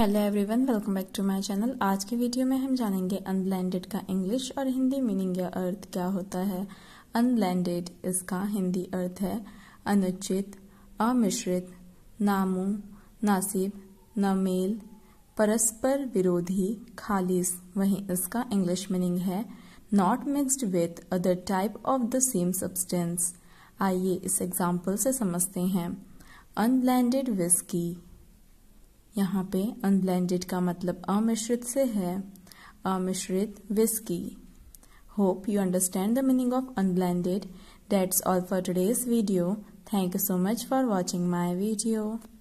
hello everyone welcome back to my channel आज की video में हम जानेंगे अनब्लेंडेड का इंग्लिश और हिंदी मीनिंग या अर्थ क्या होता है अनब्लेंडेड इसका हिंदी अर्थ है अनुचित अमिश्रित नामू नासिब नमेल परस्पर विरोधी खालिस वहीं इसका इंग्लिश मीनिंग है not mixed with other type of the same substance आइए इस एग्जाम्पल से समझते हैं अनब्लेंडेड विस्की यहाँ पे अनब्लेंडेड का मतलब अमिश्रित से है अमिश्रित whisky hope you understand the meaning of unblended that's all for today's video thank you so much for watching my video